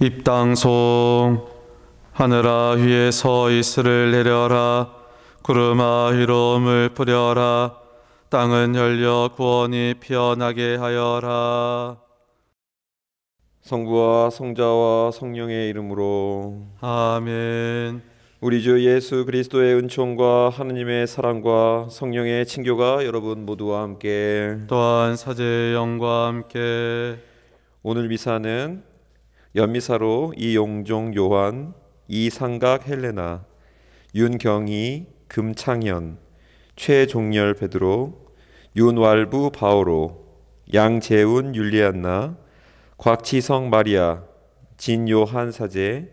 입당송 하늘아 위에서 이슬을 내려라 구름아 위로 물 뿌려라 땅은 열려 구원이 피어나게 하여라 성부와 성자와 성령의 이름으로 아멘 우리 주 예수 그리스도의 은총과 하느님의 사랑과 성령의 친교가 여러분 모두와 함께 또한 사제의 영과 함께 오늘 미사는 연미사로 이용종 요한 이상각 헬레나 윤경희 금창현 최종열 베드로 윤왈부 바오로 양재훈 율리안나 곽치성 마리아 진요한 사제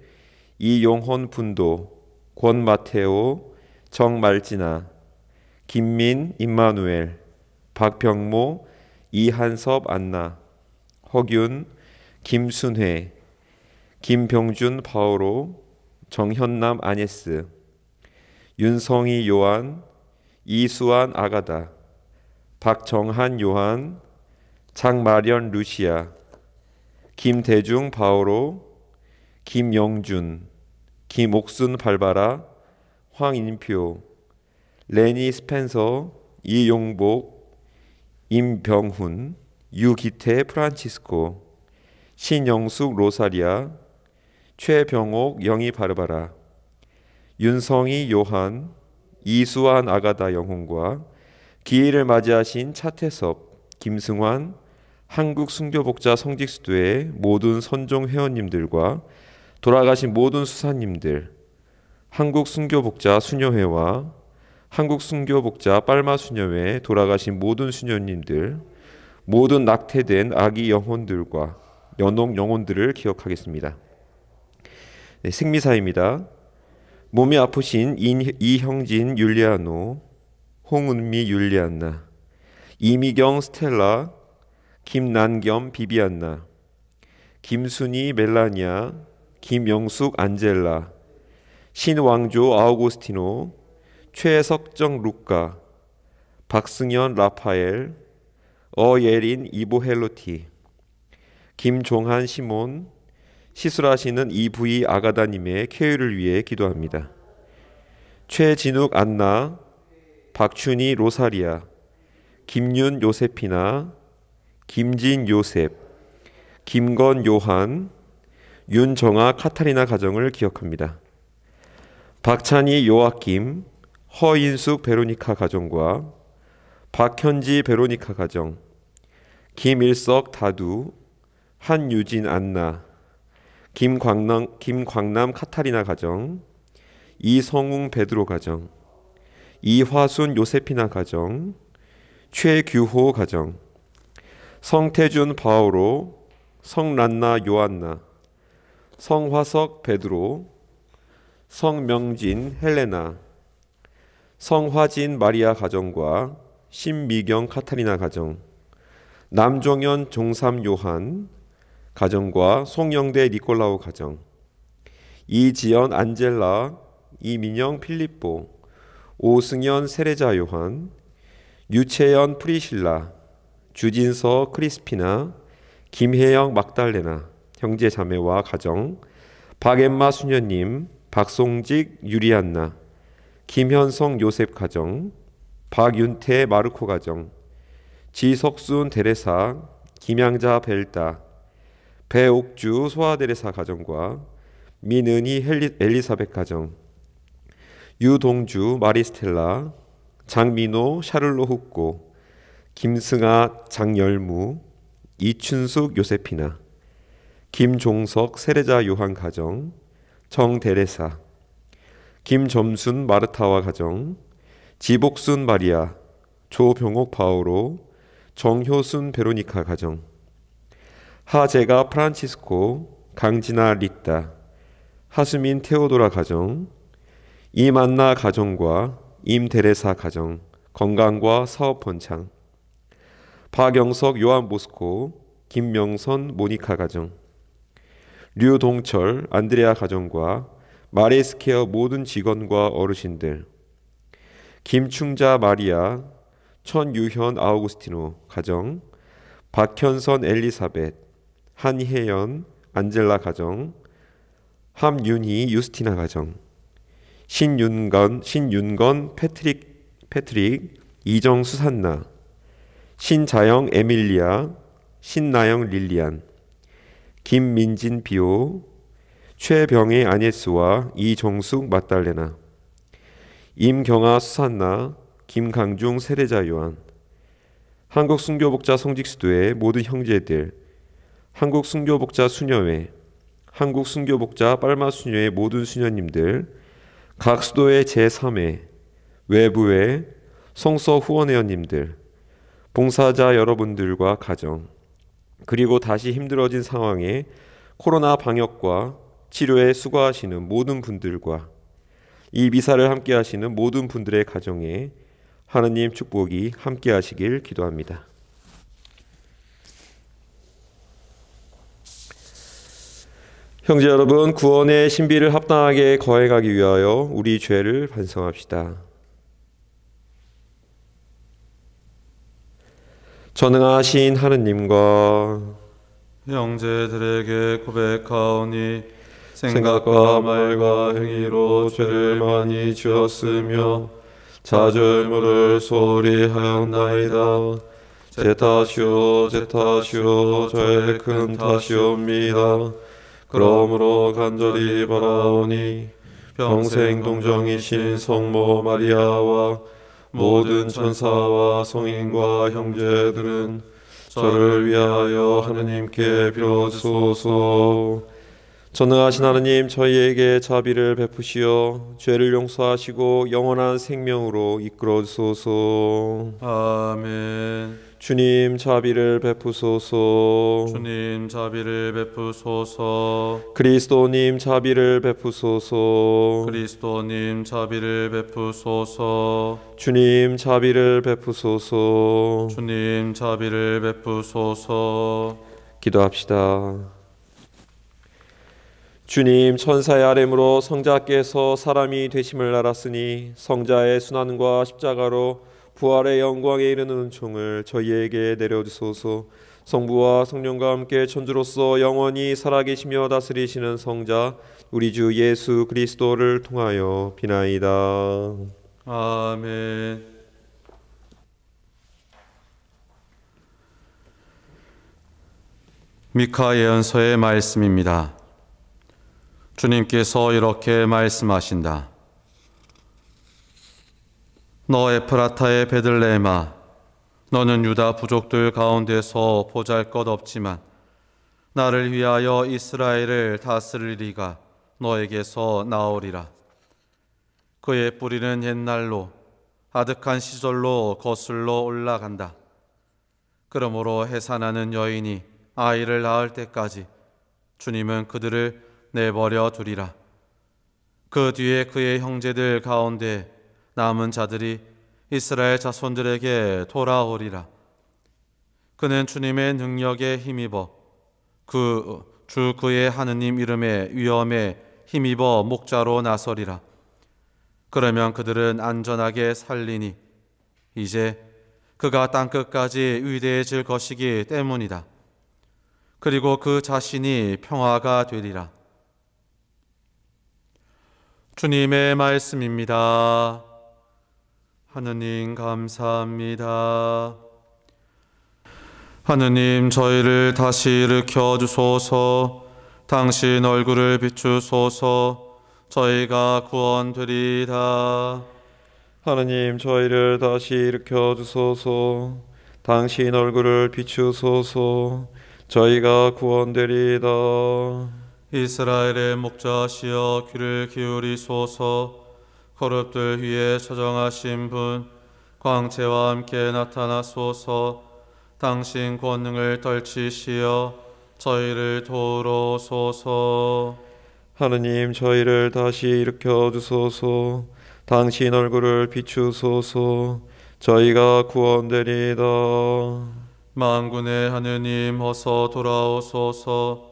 이용헌 분도 권마테오 정말진아 김민 임마누엘 박병모 이한섭 안나 허균 김순회 김병준, 바오로 정현남, 아네스, 윤성희, 요한, 이수환, 아가다, 박정한, 요한, 장마련, 루시아, 김대중, 바오로, 김영준, 김옥순, 발바라, 황인표, 레니 스펜서, 이용복, 임병훈, 유기태, 프란치스코, 신영숙, 로사리아, 최병옥, 영희 바르바라, 윤성희, 요한, 이수환, 아가다 영혼과 기일을 맞이하신 차태섭, 김승환, 한국순교복자 성직수도의 모든 선종 회원님들과 돌아가신 모든 수사님들, 한국순교복자 수녀회와 한국순교복자 빨마수녀회 돌아가신 모든 수녀님들, 모든 낙태된 아기 영혼들과 연옥 영혼들을 기억하겠습니다. 네, 생미사입니다. 몸이 아프신 인, 이형진 율리아노, 홍은미 율리안나, 이미경 스텔라, 김난겸 비비안나, 김순희 멜라니아, 김영숙 안젤라, 신왕조 아우고스티노, 최석정 루카, 박승현 라파엘, 어예린 이보헬로티, 김종한 시몬, 시술하시는 이 부이 아가다님의 쾌유를 위해 기도합니다. 최진욱 안나, 박춘희 로사리아, 김윤 요세피나, 김진 요셉, 김건 요한, 윤정아 카타리나 가정을 기억합니다. 박찬희 요아김, 허인숙 베로니카 가정과 박현지 베로니카 가정, 김일석 다두, 한유진 안나, 김광남, 김광남 카타리나 가정, 이성웅 베드로 가정, 이화순 요세피나 가정, 최규호 가정, 성태준 바오로, 성란나 요한나, 성화석 베드로, 성명진 헬레나, 성화진 마리아 가정과 신미경 카타리나 가정, 남종현 종삼 요한, 가정과 송영대 니콜라우 가정, 이지연 안젤라, 이민영 필립보, 오승연 세례자 요한, 유채연 프리실라, 주진서 크리스피나, 김혜영 막달레나, 형제 자매와 가정, 박엠마 수녀님, 박송직 유리안나, 김현성 요셉 가정, 박윤태 마르코 가정, 지석순 대레사 김양자 벨다, 배옥주 소아데레사 가정과 민은희 헬리, 엘리사벳 가정, 유동주 마리스텔라, 장민호 샤를로 훅고, 김승아 장열무, 이춘숙 요세피나, 김종석 세레자 요한 가정, 정대레사 김점순 마르타와 가정, 지복순 마리아, 조병옥 바오로, 정효순 베로니카 가정, 하제가 프란치스코, 강진아 리따, 하수민 테오도라 가정, 이만나 가정과 임데레사 가정, 건강과 사업 번창, 박영석 요한 보스코 김명선 모니카 가정, 류동철 안드레아 가정과 마리스케어 모든 직원과 어르신들, 김충자 마리아, 천유현 아우구스티노 가정, 박현선 엘리사벳, 한혜연, 안젤라 가정, 함윤희, 유스티나 가정, 신윤건, 신윤건, 패트릭, 패트릭, 이정, 수산나, 신자영, 에밀리아, 신나영, 릴리안, 김민진, 비오, 최병희, 아니스와 이정숙, 마달레나, 임경아, 수산나, 김강중, 세례자 요한, 한국순교복자 성직수도의 모든 형제들, 한국 순교복자 수녀회, 한국 순교복자 빨마 수녀회 모든 수녀님들, 각수도의 제3회, 외부회, 성서 후원회원님들, 봉사자 여러분들과 가정, 그리고 다시 힘들어진 상황에 코로나 방역과 치료에 수고하시는 모든 분들과 이 미사를 함께 하시는 모든 분들의 가정에 하느님 축복이 함께 하시길 기도합니다. 형제 여러분, 구원의 신비를 합당하게 거행하기 위하여 우리 죄를 반성합시다. 전능하신 하느님과 형제들에게 고백하오니 생각과 말과 행위로 죄를 많이 지었으며 자절물을 소홀 하였나이다. 제 탓이오, 제 탓이오, 저의 큰 탓이옵니다. 그러므로 간절히 바라오니 평생 동정이신 성모 마리아와 모든 천사와 성인과 형제들은 저를 위하여 하느님께 빌어주소서. 전능하신 하느님 저희에게 자비를 베푸시어 죄를 용서하시고 영원한 생명으로 이끌어 주소서. 아멘. 주님 자비를 베푸소서. 주님 자비를 베푸소서. 그리스도님 자비를 베푸소서. 그리스도님 자비를 베푸소서. 주님 자비를 베푸소서. 주님 자비를 베푸소서. 기도합시다. 주님 천사의 아뢰으로 성자께서 사람이 되심을 알았으니 성자의 순환과 십자가로 부활의 영광에 이르는 총을 저희에게 내려주소서. 성부와 성령과 함께 천주로서 영원히 살아계시며 다스리시는 성자 우리 주 예수 그리스도를 통하여 비나이다. 아멘. 미카 예언서의 말씀입니다. 주님께서 이렇게 말씀하신다. 너 에프라타의 베들레헴아 너는 유다 부족들 가운데서 보잘것없지만 나를 위하여 이스라엘을 다스릴 리가 너에게서 나오리라 그의 뿌리는 옛날로 아득한 시절로 거슬러 올라간다 그러므로 해산하는 여인이 아이를 낳을 때까지 주님은 그들을 내버려 두리라 그 뒤에 그의 형제들 가운데 남은 자들이 이스라엘 자손들에게 돌아오리라. 그는 주님의 능력에 힘입어 그주 그의 하느님 이름의 위엄에 힘입어 목자로 나서리라. 그러면 그들은 안전하게 살리니 이제 그가 땅 끝까지 위대해질 것이기 때문이다. 그리고 그 자신이 평화가 되리라. 주님의 말씀입니다. 하느님 감사합니다. 하느님 저희를 다시 일으켜 주소서 당신 얼굴을 비추소서 저희가 구원되리다. 하느님 저희를 다시 일으켜 주소서 당신 얼굴을 비추소서 저희가 구원되리다. 이스라엘의 목자시여 귀를 기울이소서 거룩들 위에 처정하신 분 광채와 함께 나타나소서 당신 권능을 덜치시어 저희를 도우소서 하느님 저희를 다시 일으켜 주소서 당신 얼굴을 비추소서 저희가 구원되리다 만군의 하느님 어서 돌아오소서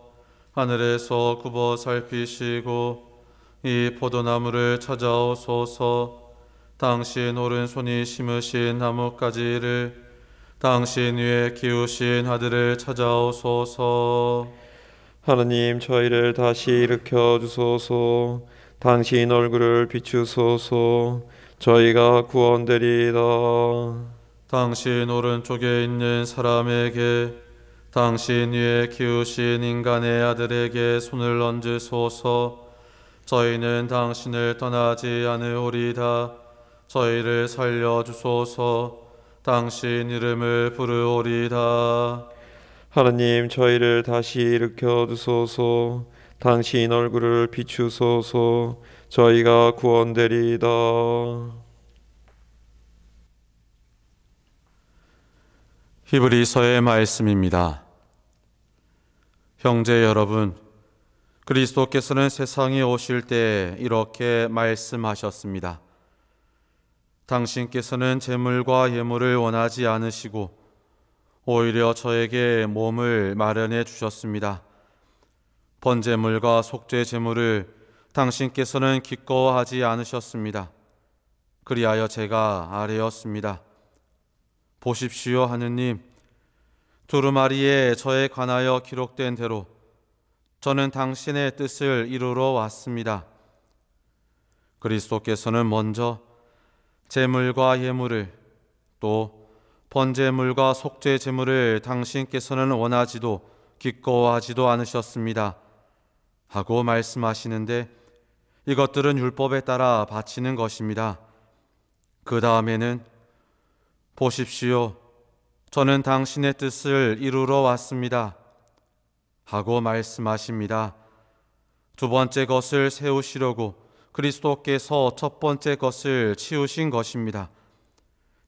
하늘에서 굽어 살피시고 이 포도나무를 찾아오소서 당신 오른손이 심으신 나뭇가지를 당신 위에 기우신 아들을 찾아오소서 하나님 저희를 다시 일으켜 주소서 당신 얼굴을 비추소서 저희가 구원되리라 당신 오른쪽에 있는 사람에게 당신 위에 기우신 인간의 아들에게 손을 얹으소서 저희는 당신을 떠나지 않으오리다. 저희를 살려주소서. 당신 이름을 부르오리다. 하나님, 저희를 다시 일으켜 주소서. 당신 얼굴을 비추소서. 저희가 구원되리이다. 히브리서의 말씀입니다. 형제 여러분, 그리스도께서는 세상에 오실 때 이렇게 말씀하셨습니다. 당신께서는 재물과 예물을 원하지 않으시고 오히려 저에게 몸을 마련해 주셨습니다. 번제물과 속죄 제물을 당신께서는 기꺼워하지 않으셨습니다. 그리하여 제가 아뢰었습니다. 보십시오 하느님 두루마리에 저에 관하여 기록된 대로 저는 당신의 뜻을 이루러 왔습니다. 그리스도께서는 먼저 제물과 예물을 또 번제물과 속죄 제물을 당신께서는 원하지도 기꺼워하지도 않으셨습니다. 하고 말씀하시는데 이것들은 율법에 따라 바치는 것입니다. 그 다음에는 보십시오. 저는 당신의 뜻을 이루러 왔습니다. 하고 말씀하십니다. 두 번째 것을 세우시려고 그리스도께서 첫 번째 것을 치우신 것입니다.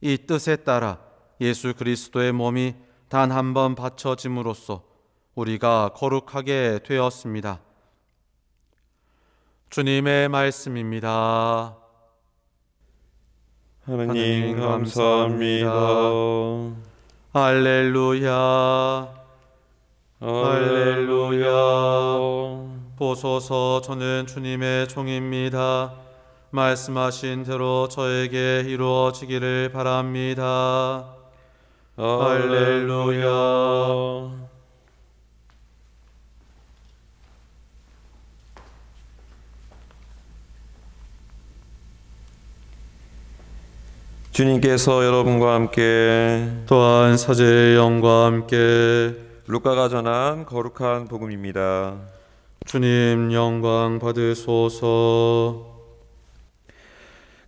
이 뜻에 따라 예수 그리스도의 몸이 단 한 번 바쳐짐으로써 우리가 거룩하게 되었습니다. 주님의 말씀입니다. 하나님 감사합니다. 할렐루야. 할렐루야. 보소서 저는 주님의 종입니다. 말씀하신 대로 저에게 이루어지기를 바랍니다. 할렐루야. 주님께서 여러분과 함께 또한 사제의 영과 함께 루카가 전한 거룩한 복음입니다. 주님 영광 받으소서.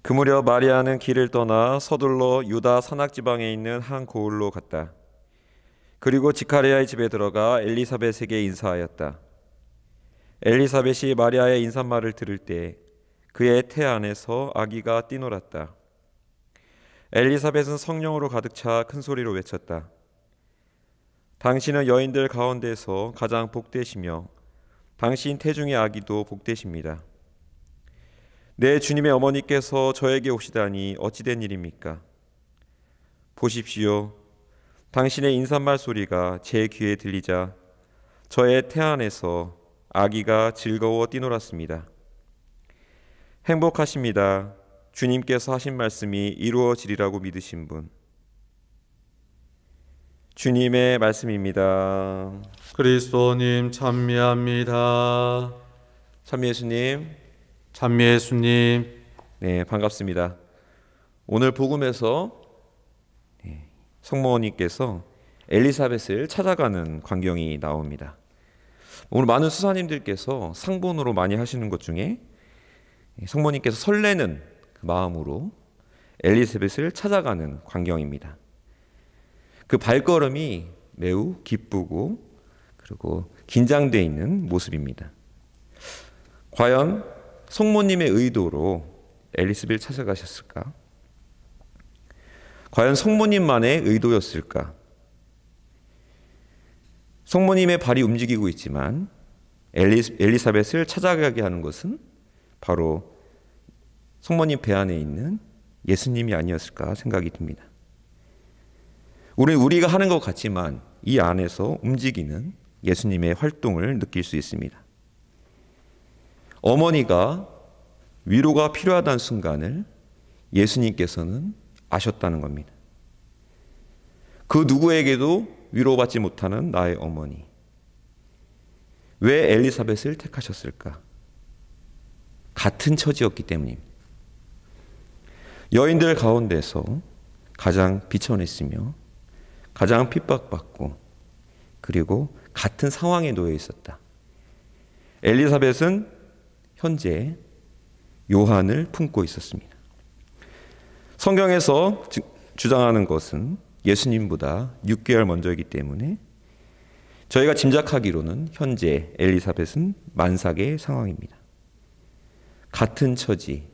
그 무렵 마리아는 길을 떠나 서둘러 유다 산악 지방에 있는 한 고을로 갔다. 그리고 지카리아의 집에 들어가 엘리사벳에게 인사하였다. 엘리사벳이 마리아의 인사말을 들을 때 그의 태 안에서 아기가 뛰놀았다. 엘리사벳은 성령으로 가득 차 큰 소리로 외쳤다. 당신은 여인들 가운데서 가장 복되시며 당신 태중의 아기도 복되십니다. 내 주님의 어머니께서 저에게 오시다니 어찌된 일입니까? 보십시오. 당신의 인사말 소리가 제 귀에 들리자 저의 태안에서 아기가 즐거워 뛰놀았습니다. 행복하십니다. 주님께서 하신 말씀이 이루어지리라고 믿으신 분. 주님의 말씀입니다. 그리스도님 찬미합니다. 찬미 예수님. 찬미 예수님. 네, 반갑습니다. 오늘 복음에서 네, 성모님께서 엘리사벳을 찾아가는 광경이 나옵니다. 오늘 많은 수사님들께서 상본으로 많이 하시는 것 중에 성모님께서 설레는 마음으로 엘리사벳을 찾아가는 광경입니다. 그 발걸음이 매우 기쁘고 그리고 긴장되어 있는 모습입니다. 과연 성모님의 의도로 엘리스빌 찾아가셨을까? 과연 성모님만의 의도였을까? 성모님의 발이 움직이고 있지만 엘리, 엘리사벳을 찾아가게 하는 것은 바로 성모님 배 안에 있는 예수님이 아니었을까 생각이 듭니다. 우리 우리가 하는 것 같지만 이 안에서 움직이는 예수님의 활동을 느낄 수 있습니다. 어머니가 위로가 필요하다는 순간을 예수님께서는 아셨다는 겁니다. 그 누구에게도 위로받지 못하는 나의 어머니. 왜 엘리사벳을 택하셨을까? 같은 처지였기 때문입니다. 여인들 가운데서 가장 비천했으며 가장 핍박받고 그리고 같은 상황에 놓여 있었다. 엘리사벳은 현재 요한을 품고 있었습니다. 성경에서 주장하는 것은 예수님보다 6개월 먼저이기 때문에 저희가 짐작하기로는 현재 엘리사벳은 만삭의 상황입니다. 같은 처지.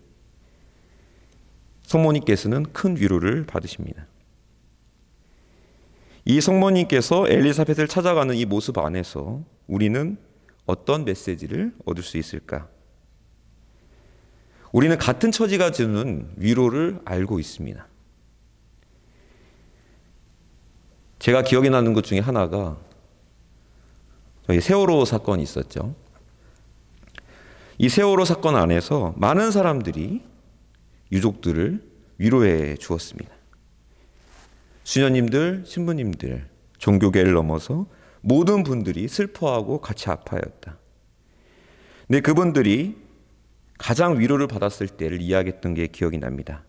성모님께서는 큰 위로를 받으십니다. 이 성모님께서 엘리사벳을 찾아가는 이 모습 안에서 우리는 어떤 메시지를 얻을 수 있을까? 우리는 같은 처지가 주는 위로를 알고 있습니다. 제가 기억이 나는 것 중에 하나가 저희 세월호 사건이 있었죠. 이 세월호 사건 안에서 많은 사람들이 유족들을 위로해 주었습니다. 수녀님들, 신부님들, 종교계를 넘어서 모든 분들이 슬퍼하고 같이 아파였다. 근데 그분들이 가장 위로를 받았을 때를 이야기했던 게 기억이 납니다.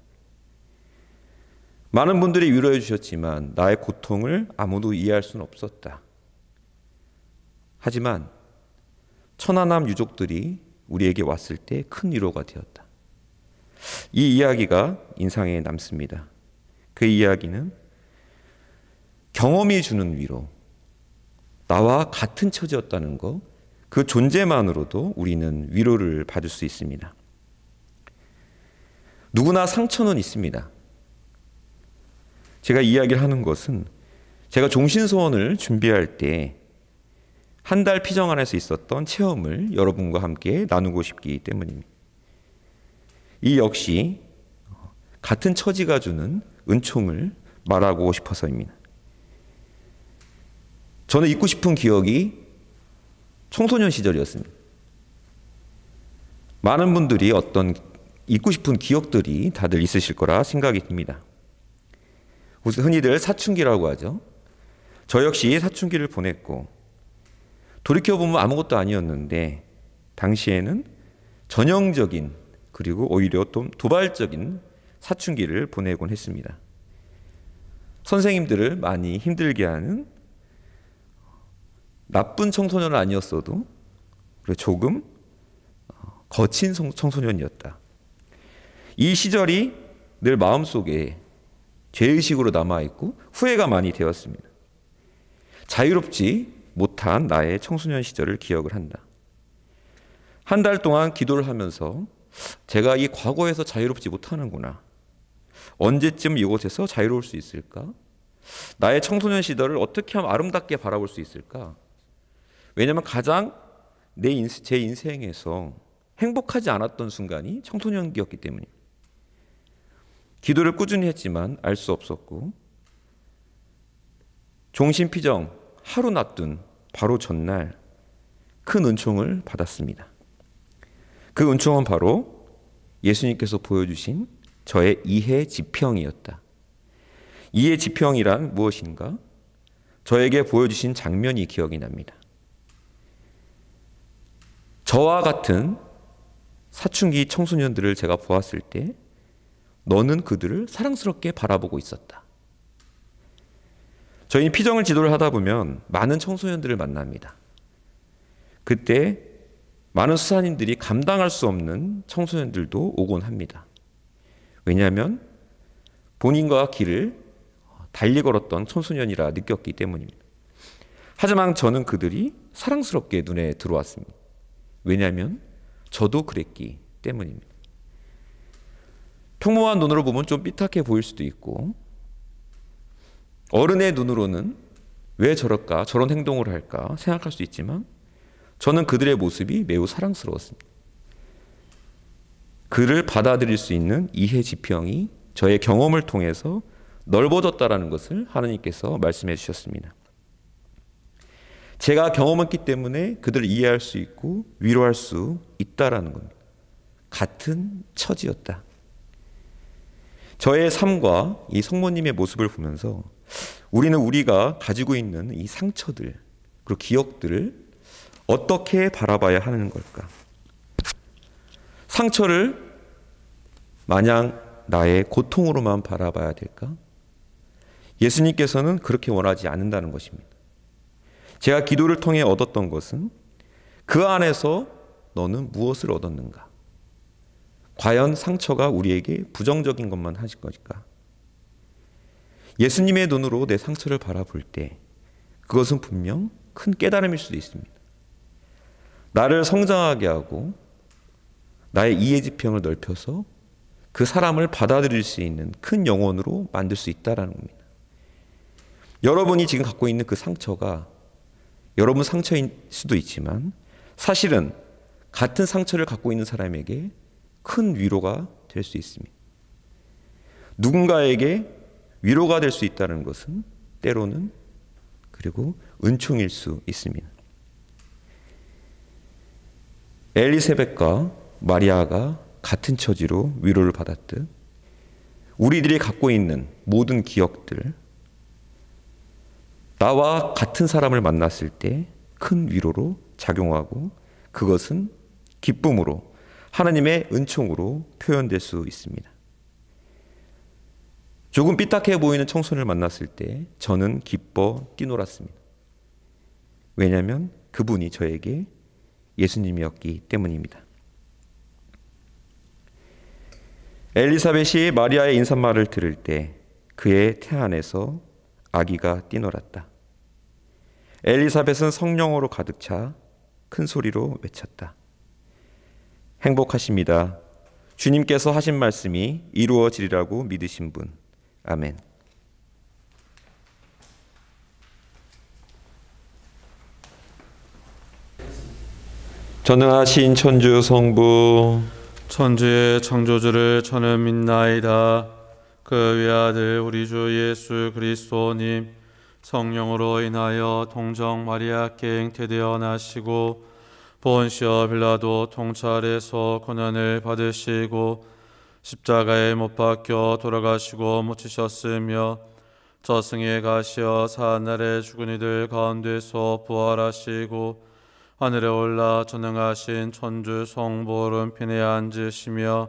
많은 분들이 위로해 주셨지만 나의 고통을 아무도 이해할 수는 없었다. 하지만 천안함 유족들이 우리에게 왔을 때 큰 위로가 되었다. 이 이야기가 인상에 남습니다. 그 이야기는 경험이 주는 위로, 나와 같은 처지였다는 것, 그 존재만으로도 우리는 위로를 받을 수 있습니다. 누구나 상처는 있습니다. 제가 이야기를 하는 것은 제가 종신소원을 준비할 때 한 달 피정 안에서 있었던 체험을 여러분과 함께 나누고 싶기 때문입니다. 이 역시 같은 처지가 주는 은총을 말하고 싶어서입니다. 저는 잊고 싶은 기억이 청소년 시절이었습니다. 많은 분들이 어떤 잊고 싶은 기억들이 다들 있으실 거라 생각이 듭니다. 흔히들 사춘기라고 하죠. 저 역시 사춘기를 보냈고 돌이켜보면 아무것도 아니었는데 당시에는 전형적인 그리고 오히려 좀 도발적인 사춘기를 보내곤 했습니다. 선생님들을 많이 힘들게 하는 나쁜 청소년은 아니었어도 그리고 조금 어, 거친 청소년이었다. 이 시절이 늘 마음속에 죄의식으로 남아있고 후회가 많이 되었습니다. 자유롭지 못한 나의 청소년 시절을 기억을 한다. 한 달 동안 기도를 하면서 제가 이 과거에서 자유롭지 못하는구나. 언제쯤 이곳에서 자유로울 수 있을까? 나의 청소년 시절을 어떻게 하면 아름답게 바라볼 수 있을까? 왜냐하면 가장 내인제 인생에서 행복하지 않았던 순간이 청소년기였기 때문이에요. 기도를 꾸준히 했지만 알 수 없었고 종신피정 하루 놔둔 바로 전날 큰 은총을 받았습니다. 그 은총은 바로 예수님께서 보여주신 저의 이해 지평이었다. 이해 지평이란 무엇인가? 저에게 보여주신 장면이 기억이 납니다. 저와 같은 사춘기 청소년들을 제가 보았을 때 너는 그들을 사랑스럽게 바라보고 있었다. 저희 피정을 지도를 하다 보면 많은 청소년들을 만납니다. 그때 많은 수사님들이 감당할 수 없는 청소년들도 오곤 합니다. 왜냐하면 본인과 길을 달리 걸었던 청소년이라 느꼈기 때문입니다. 하지만 저는 그들이 사랑스럽게 눈에 들어왔습니다. 왜냐하면 저도 그랬기 때문입니다. 평범한 눈으로 보면 좀 삐딱해 보일 수도 있고 어른의 눈으로는 왜 저럴까 저런 행동을 할까 생각할 수 있지만 저는 그들의 모습이 매우 사랑스러웠습니다. 그를 받아들일 수 있는 이해 지평이 저의 경험을 통해서 넓어졌다라는 것을 하나님께서 말씀해 주셨습니다. 제가 경험했기 때문에 그들을 이해할 수 있고 위로할 수 있다라는 겁니다. 같은 처지였다. 저의 삶과 이 성모님의 모습을 보면서 우리는 우리가 가지고 있는 이 상처들 그리고 기억들을 어떻게 바라봐야 하는 걸까? 상처를 마냥 나의 고통으로만 바라봐야 될까? 예수님께서는 그렇게 원하지 않는다는 것입니다. 제가 기도를 통해 얻었던 것은 그 안에서 너는 무엇을 얻었는가? 과연 상처가 우리에게 부정적인 것만 하실 것일까? 예수님의 눈으로 내 상처를 바라볼 때 그것은 분명 큰 깨달음일 수도 있습니다. 나를 성장하게 하고 나의 이해 지평을 넓혀서 그 사람을 받아들일 수 있는 큰 영혼으로 만들 수 있다라는 겁니다. 여러분이 지금 갖고 있는 그 상처가 여러분 상처일 수도 있지만 사실은 같은 상처를 갖고 있는 사람에게 큰 위로가 될 수 있습니다. 누군가에게 위로가 될 수 있다는 것은 때로는 그리고 은총일 수 있습니다. 엘리세벳과 마리아가 같은 처지로 위로를 받았듯 우리들이 갖고 있는 모든 기억들, 나와 같은 사람을 만났을 때 큰 위로로 작용하고 그것은 기쁨으로 하나님의 은총으로 표현될 수 있습니다. 조금 삐딱해 보이는 청소년을 만났을 때 저는 기뻐 뛰놀았습니다. 왜냐하면 그분이 저에게 예수님이었기 때문입니다. 엘리사벳이 마리아의 인사말을 들을 때 그의 태안에서 아기가 뛰놀았다. 엘리사벳은 성령으로 가득 차 큰 소리로 외쳤다. 행복하십니다. 주님께서 하신 말씀이 이루어지리라고 믿으신 분. 아멘. 전능하신 천주 성부 천주의 창조주를 저는 믿나이다. 그 외아들 우리 주 예수 그리스도님 성령으로 인하여 동정 마리아께 잉태되어 나시고 본시어 빌라도 통찰에서 고난을 받으시고 십자가에 못 박혀 돌아가시고 묻히셨으며 저승에 가시어 사날에 죽은 이들 가운데서 부활하시고 하늘에 올라 전능하신 천주 성보름핀에 앉으시며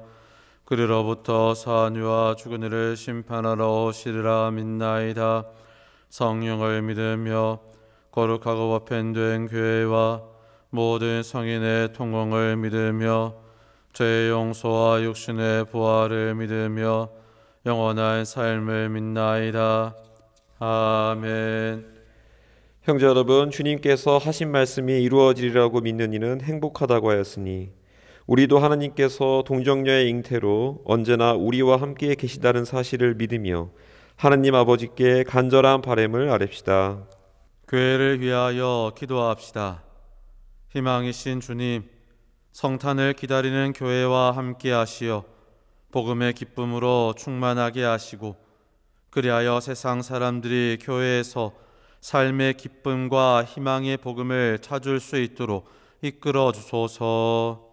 그리로부터 사한와 죽은 이를 심판하러 오시리라 믿나이다. 성령을 믿으며 거룩하고 화편된 교회와 모든 성인의 통공을 믿으며 죄의 용서와 육신의 부활을 믿으며 영원한 삶을 믿나이다. 아멘. 형제 여러분, 주님께서 하신 말씀이 이루어지리라고 믿는 이는 행복하다고 하였으니 우리도 하나님께서 동정녀의 잉태로 언제나 우리와 함께 계시다는 사실을 믿으며 하느님 아버지께 간절한 바램을 아랩시다. 교회를 위하여 기도합시다. 희망이신 주님, 성탄을 기다리는 교회와 함께 하시어 복음의 기쁨으로 충만하게 하시고 그리하여 세상 사람들이 교회에서 삶의 기쁨과 희망의 복음을 찾을 수 있도록 이끌어 주소서.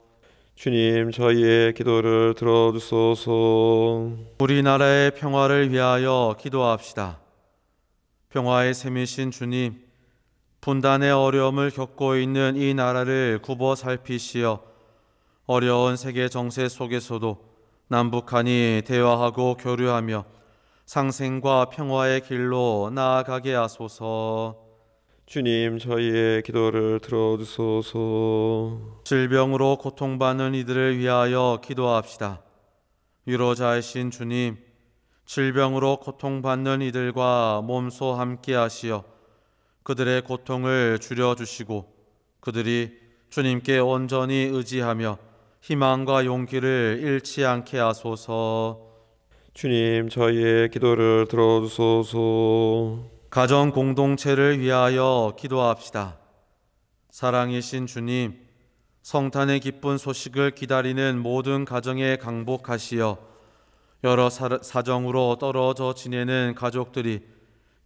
주님 저희의 기도를 들어주소서. 우리나라의 평화를 위하여 기도합시다. 평화의 셈이신 주님, 분단의 어려움을 겪고 있는 이 나라를 굽어 살피시어 어려운 세계 정세 속에서도 남북한이 대화하고 교류하며 상생과 평화의 길로 나아가게 하소서. 주님 저희의 기도를 들어주소서. 질병으로 고통받는 이들을 위하여 기도합시다. 위로자이신 주님, 질병으로 고통받는 이들과 몸소 함께 하시어 그들의 고통을 줄여 주시고 그들이 주님께 온전히 의지하며 희망과 용기를 잃지 않게 하소서. 주님 저희의 기도를 들어주소서. 가정 공동체를 위하여 기도합시다. 사랑이신 주님, 성탄의 기쁜 소식을 기다리는 모든 가정에 강복하시어 여러 사정으로 떨어져 지내는 가족들이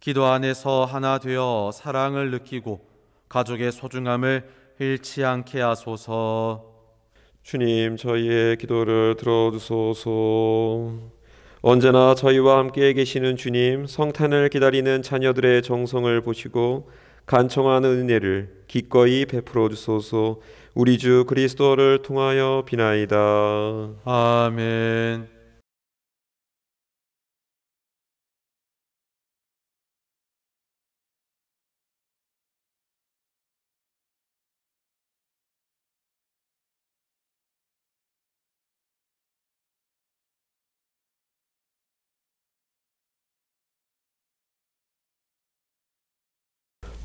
기도 안에서 하나 되어 사랑을 느끼고 가족의 소중함을 잃지 않게 하소서. 주님, 저희의 기도를 들어주소서. 언제나 저희와 함께 계시는 주님, 성탄을 기다리는 자녀들의 정성을 보시고 간청하는 은혜를 기꺼이 베풀어 주소서. 우리 주 그리스도를 통하여 비나이다. 아멘.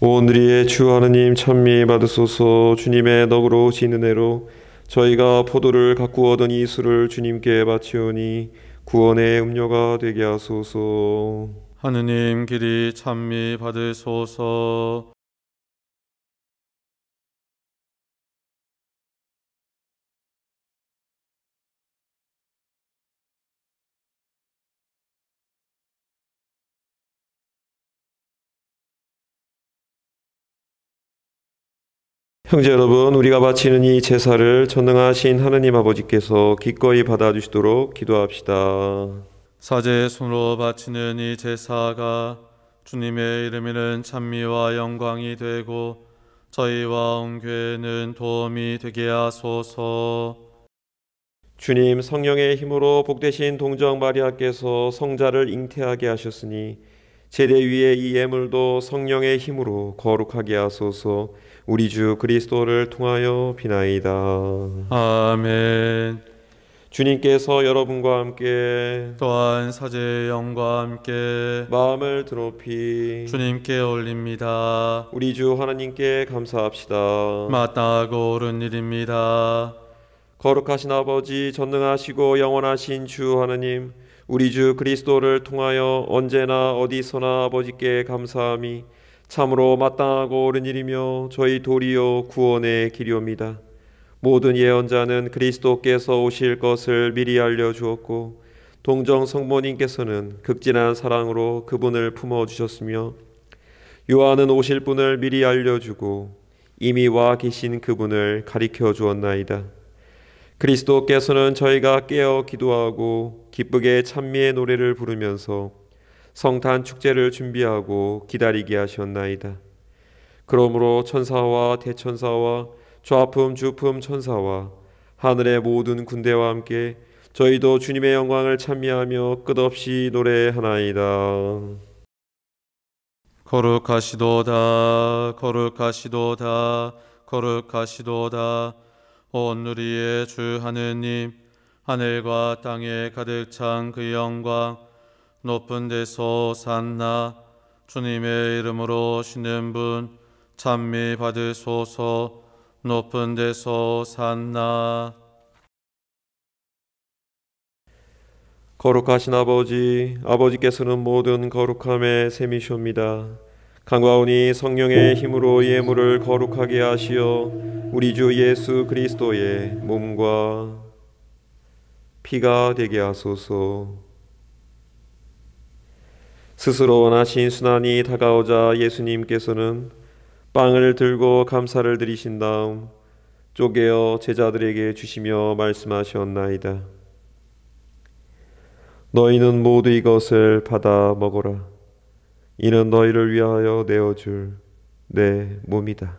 오늘의 주 하느님 찬미 받으소서 주님의 덕으로 지는애로 저희가 포도를 가꾸 얻던 이수를 주님께 바치오니 구원의 음료가 되게 하소서 하느님 길이 찬미 받으소서 형제 여러분, 우리가 바치는 이 제사를 전능하신 하느님 아버지께서 기꺼이 받아주시도록 기도합시다. 사제 손으로 바치는 이 제사가 주님의 이름에는 찬미와 영광이 되고 저희와 온교에는 도움이 되게 하소서. 주님 성령의 힘으로 복되신 동정 마리아께서 성자를 잉태하게 하셨으니 제대 위에 이 예물도 성령의 힘으로 거룩하게 하소서. 우리 주 그리스도를 통하여 비나이다. 아멘. 주님께서 여러분과 함께 또한 사제 영과 함께 마음을 드높이 주님께 올립니다. 우리 주 하나님께 감사합시다. 마땅고 옳은 일입니다. 거룩하신 아버지 전능하시고 영원하신 주 하나님 우리 주 그리스도를 통하여 언제나 어디서나 아버지께 감사함이 참으로 마땅하고 옳은 일이며 저희 도리요 구원의 길이옵니다. 모든 예언자는 그리스도께서 오실 것을 미리 알려 주었고 동정 성모님께서는 극진한 사랑으로 그분을 품어 주셨으며 요한은 오실 분을 미리 알려 주고 이미 와 계신 그분을 가리켜 주었나이다. 그리스도께서는 저희가 깨어 기도하고 기쁘게 찬미의 노래를 부르면서 성탄 축제를 준비하고 기다리게 하셨나이다. 그러므로 천사와 대천사와 좌품 주품 천사와 하늘의 모든 군대와 함께 저희도 주님의 영광을 찬미하며 끝없이 노래하나이다. 거룩하시도다 거룩하시도다 거룩하시도다 온 누리의 주 하느님 하늘과 땅에 가득 찬 그 영광 높은 데서 산나 주님의 이름으로 오시는 분 찬미 받으소서 높은 데서 산나 거룩하신 아버지 아버지께서는 모든 거룩함에 셈이시옵니다 강과오니 성령의 힘으로 예물을 거룩하게 하시어 우리 주 예수 그리스도의 몸과 피가 되게 하소서. 스스로 원하신 순환이 다가오자 예수님께서는 빵을 들고 감사를 드리신 다음 쪼개어 제자들에게 주시며 말씀하셨나이다. 너희는 모두 이것을 받아 먹어라. 이는 너희를 위하여 내어줄 내 몸이다.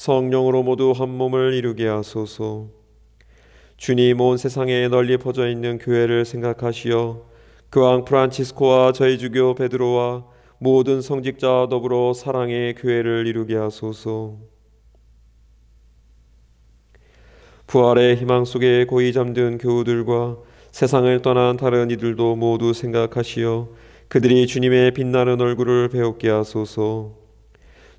성령으로 모두 한 몸을 이루게 하소서. 주님 온 세상에 널리 퍼져 있는 교회를 생각하시어 그왕 프란치스코와 저희 주교 베드로와 모든 성직자 더불어 사랑의 교회를 이루게 하소서. 부활의 희망 속에 고이 잠든 교우들과 세상을 떠난 다른 이들도 모두 생각하시어 그들이 주님의 빛나는 얼굴을 배웠게 하소서.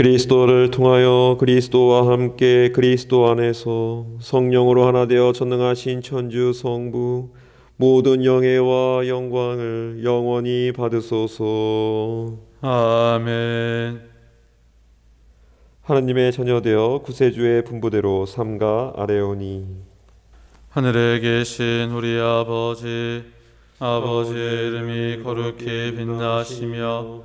그리스도를 통하여 그리스도와 함께 그리스도 안에서 성령으로 하나 되어 전능하신 천주 성부 모든 영예와 영광을 영원히 받으소서. 아멘. 하나님의 자녀되어 구세주의 분부대로 삼가 아뢰오니 하늘에 계신 우리 아버지 아버지의 이름이 거룩히 빛나시며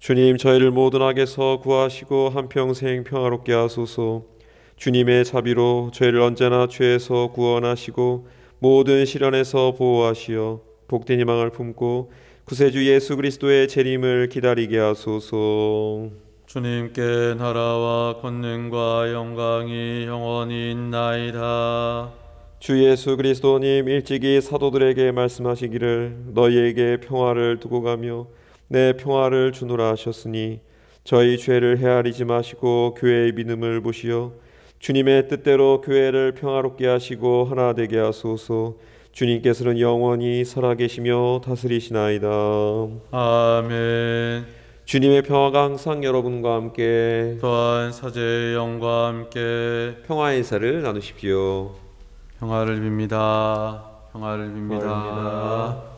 주님 저희를 모든 악에서 구하시고 한평생 평화롭게 하소서. 주님의 자비로 저희를 언제나 죄에서 구원하시고 모든 시련에서 보호하시어 복된 희망을 품고 구세주 예수 그리스도의 재림을 기다리게 하소서. 주님께 나라와 권능과 영광이 영원히 있나이다. 주 예수 그리스도님 일찍이 사도들에게 말씀하시기를 너희에게 평화를 두고 가며 내 평화를 주노라 하셨으니 저희 죄를 헤아리지 마시고 교회의 믿음을 보시어 주님의 뜻대로 교회를 평화롭게 하시고 하나 되게 하소서. 주님께서는 영원히 살아계시며 다스리시나이다. 아멘. 주님의 평화가 항상 여러분과 함께 또한 사제의 영과 함께 평화 인사를 나누십시오. 평화를 빕니다. 평화를 빕니다. 평화를 니다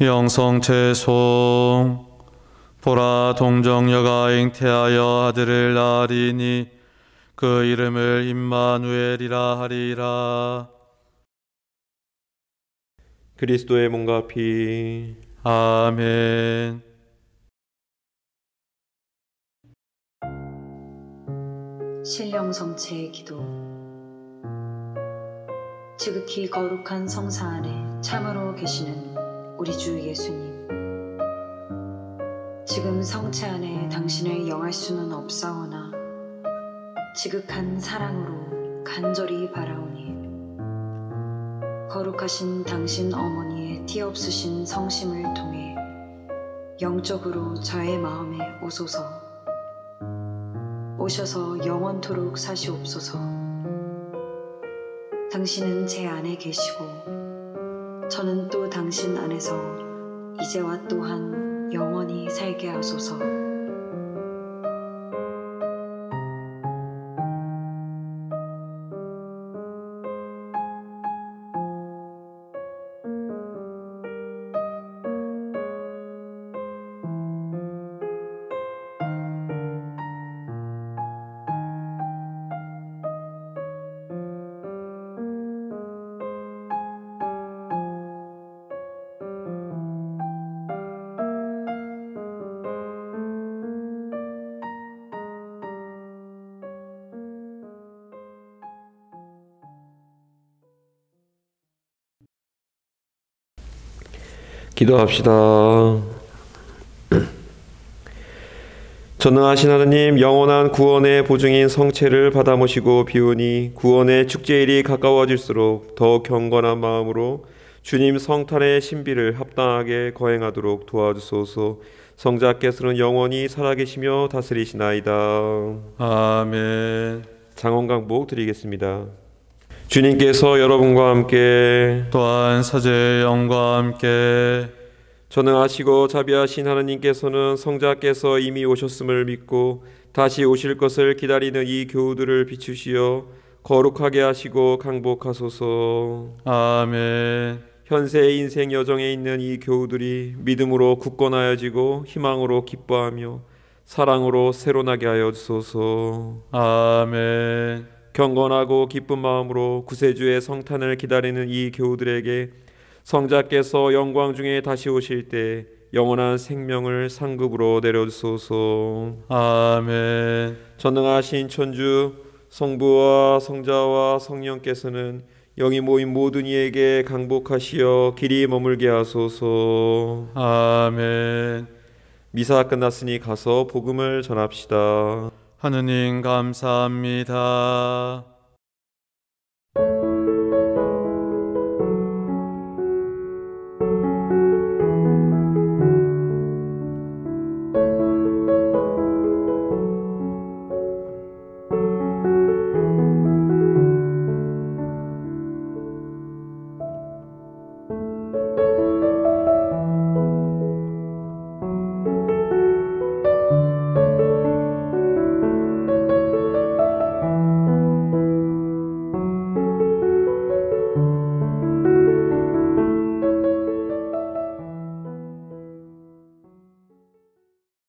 영성채송 보라 동정녀가 잉태하여 아들을 낳으리니 그 이름을 임마누엘이라 하리라 그리스도의 몸과 피 아멘 신령 성체의 기도 지극히 거룩한 성사 안에 참으로 계시는 우리 주 예수님. 지금 성체 안에 당신을 영할 수는 없사오나 지극한 사랑으로 간절히 바라오니 거룩하신 당신 어머니의 티없으신 성심을 통해 영적으로 저의 마음에 오소서 오셔서 영원토록 사시옵소서 당신은 제 안에 계시고 저는 또 당신 안에서 이제와 또한 영원히 살게 하소서. 기도합시다. 전능하신 하나님 영원한 구원의 보증인 성체를 받아 모시고 비우니 구원의 축제일이 가까워질수록 더욱 경건한 마음으로 주님 성탄의 신비를 합당하게 거행하도록 도와주소서. 성자께서는 영원히 살아계시며 다스리시나이다. 아멘. 장원강복 드리겠습니다. 주님께서 여러분과 함께 또한 사제 영과 함께 전능하시고 자비하신 하나님께서는 성자께서 이미 오셨음을 믿고 다시 오실 것을 기다리는 이 교우들을 비추시어 거룩하게 하시고 강복하소서. 아멘. 현세의 인생 여정에 있는 이 교우들이 믿음으로 굳건하여지고 희망으로 기뻐하며 사랑으로 새로나게 하여 주소서. 아멘. 경건하고 기쁜 마음으로 구세주의 성탄을 기다리는 이 교우들에게 성자께서 영광 중에 다시 오실 때 영원한 생명을 상급으로 내려주소서. 아멘. 전능하신 천주 성부와 성자와 성령께서는 영이 모인 모든 이에게 강복하시어 길이 머물게 하소서. 아멘. 미사 끝났으니 가서 복음을 전합시다. 하느님 감사합니다.